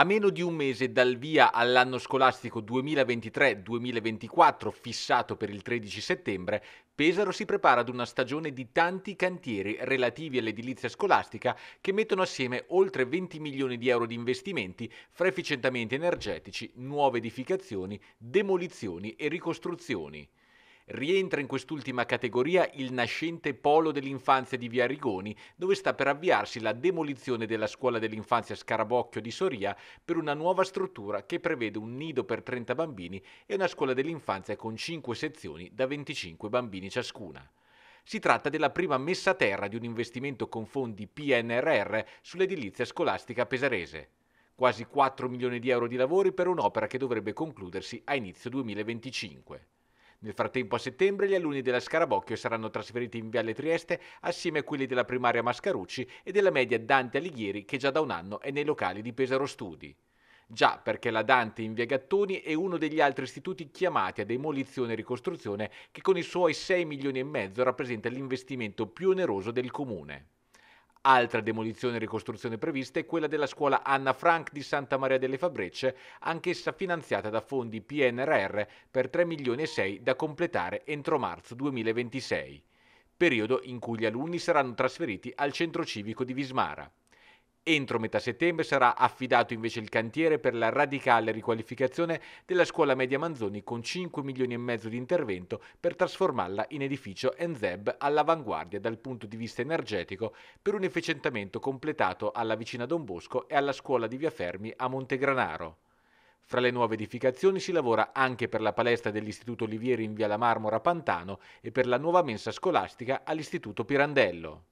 A meno di un mese dal via all'anno scolastico 2023-2024 fissato per il 13 settembre, Pesaro si prepara ad una stagione di tanti cantieri relativi all'edilizia scolastica che mettono assieme oltre 20 milioni di euro di investimenti fra efficientamenti energetici, nuove edificazioni, demolizioni e ricostruzioni. Rientra in quest'ultima categoria il nascente polo dell'infanzia di Via Rigoni, dove sta per avviarsi la demolizione della scuola dell'infanzia Scarabocchio di Soria per una nuova struttura che prevede un nido per 30 bambini e una scuola dell'infanzia con 5 sezioni da 25 bambini ciascuna. Si tratta della prima messa a terra di un investimento con fondi PNRR sull'edilizia scolastica pesarese. Quasi 4 milioni di euro di lavori per un'opera che dovrebbe concludersi a inizio 2025. Nel frattempo a settembre gli alunni della Scarabocchio saranno trasferiti in Viale Trieste assieme a quelli della primaria Mascarucci e della media Dante Alighieri che già da un anno è nei locali di Pesaro Studi. Già perché la Dante in via Gattoni è uno degli altri istituti chiamati a demolizione e ricostruzione che con i suoi 6 milioni e mezzo rappresenta l'investimento più oneroso del comune. Altra demolizione e ricostruzione prevista è quella della scuola Anna Frank di Santa Maria delle Fabrecce, anch'essa finanziata da fondi PNRR per 3 milioni e 6 da completare entro marzo 2026, periodo in cui gli alunni saranno trasferiti al centro civico di Vismara. Entro metà settembre sarà affidato invece il cantiere per la radicale riqualificazione della scuola media Manzoni con 5 milioni e mezzo di intervento per trasformarla in edificio Enzeb all'avanguardia dal punto di vista energetico per un efficientamento completato alla vicina Don Bosco e alla scuola di Via Fermi a Montegranaro. Fra le nuove edificazioni si lavora anche per la palestra dell'Istituto Olivieri in Via la Marmora Pantano e per la nuova mensa scolastica all'Istituto Pirandello.